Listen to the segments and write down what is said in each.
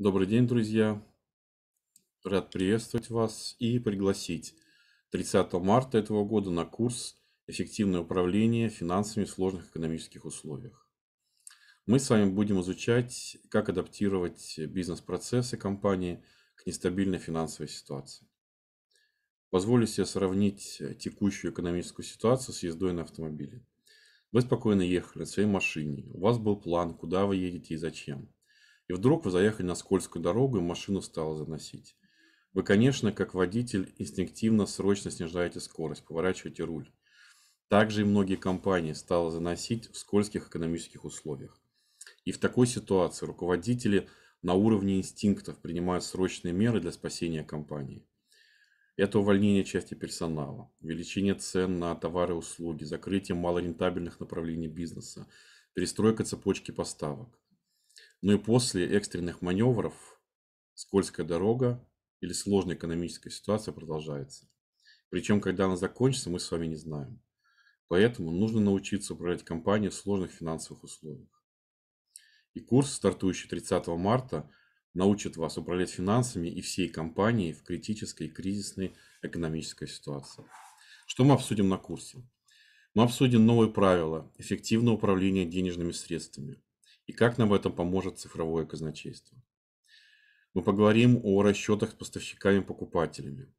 Добрый день, друзья! Рад приветствовать вас и пригласить 30 марта этого года на курс «Эффективное управление финансами в сложных экономических условиях». Мы с вами будем изучать, как адаптировать бизнес-процессы компании к нестабильной финансовой ситуации. Позволю себе сравнить текущую экономическую ситуацию с ездой на автомобиле. Вы спокойно ехали на своей машине, у вас был план, куда вы едете и зачем – и вдруг вы заехали на скользкую дорогу, и машину стало заносить. Вы, конечно, как водитель, инстинктивно срочно снижаете скорость, поворачиваете руль. Также и многие компании стало заносить в скользких экономических условиях. И в такой ситуации руководители на уровне инстинктов принимают срочные меры для спасения компании. Это увольнение части персонала, увеличение цен на товары и услуги, закрытие малорентабельных направлений бизнеса, перестройка цепочки поставок. Ну и после экстренных маневров скользкая дорога или сложная экономическая ситуация продолжается. Причем, когда она закончится, мы с вами не знаем. Поэтому нужно научиться управлять компанией в сложных финансовых условиях. И курс, стартующий 30 марта, научит вас управлять финансами и всей компанией в критической и кризисной экономической ситуации. Что мы обсудим на курсе? Мы обсудим новые правила эффективного управления денежными средствами – и как нам в этом поможет цифровое казначейство. Мы поговорим о расчетах с поставщиками и покупателями.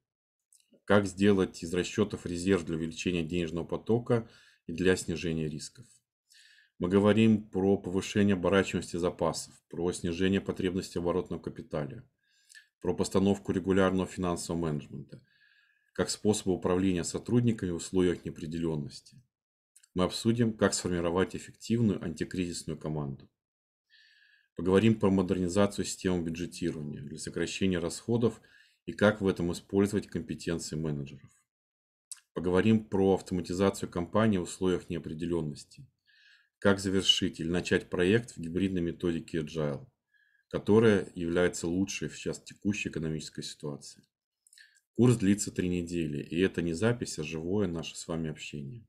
Как сделать из расчетов резерв для увеличения денежного потока и для снижения рисков. Мы говорим про повышение оборачиваемости запасов, про снижение потребности оборотного капитала, про постановку регулярного финансового менеджмента, как способы управления сотрудниками в условиях неопределенности. Мы обсудим, как сформировать эффективную антикризисную команду. Поговорим про модернизацию системы бюджетирования для сокращения расходов и как в этом использовать компетенции менеджеров. Поговорим про автоматизацию компании в условиях неопределенности. Как завершить или начать проект в гибридной методике Agile, которая является лучшей в сейчас текущей экономической ситуации. Курс длится три недели, и это не запись, а живое наше с вами общение.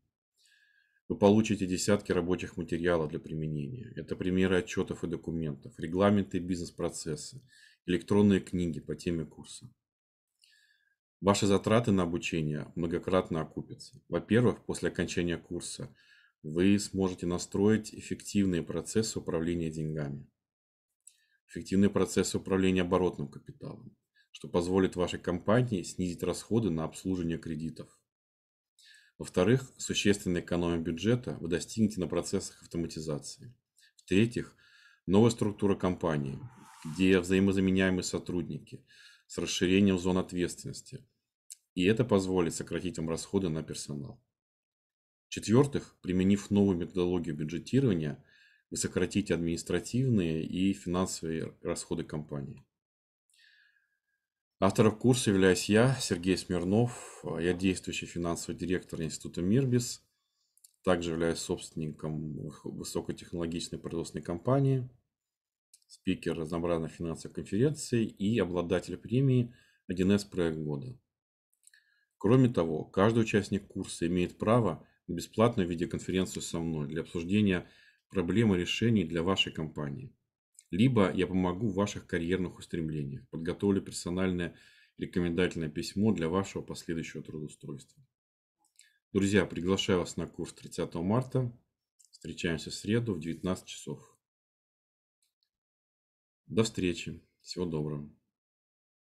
Вы получите десятки рабочих материалов для применения. Это примеры отчетов и документов, регламенты и бизнес-процессы, электронные книги по теме курса. Ваши затраты на обучение многократно окупятся. Во-первых, после окончания курса вы сможете настроить эффективные процессы управления деньгами, эффективные процессы управления оборотным капиталом, что позволит вашей компании снизить расходы на обслуживание кредитов, во-вторых, существенная экономия бюджета вы достигнете на процессах автоматизации. В-третьих, новая структура компании, где взаимозаменяемые сотрудники с расширением зон ответственности. И это позволит сократить вам расходы на персонал. В-четвертых, применив новую методологию бюджетирования, вы сократите административные и финансовые расходы компании. Автором курса являюсь я, Сергей Смирнов. Я действующий финансовый директор Института Мирбис. Также являюсь собственником высокотехнологичной производственной компании, спикер разнообразных финансовых конференций и обладатель премии 1С проект года. Кроме того, каждый участник курса имеет право на бесплатную видеоконференцию со мной для обсуждения проблем и решений для вашей компании – либо я помогу в ваших карьерных устремлениях, подготовлю персональное рекомендательное письмо для вашего последующего трудоустройства. Друзья, приглашаю вас на курс 30 марта. Встречаемся в среду в 19 часов. До встречи. Всего доброго.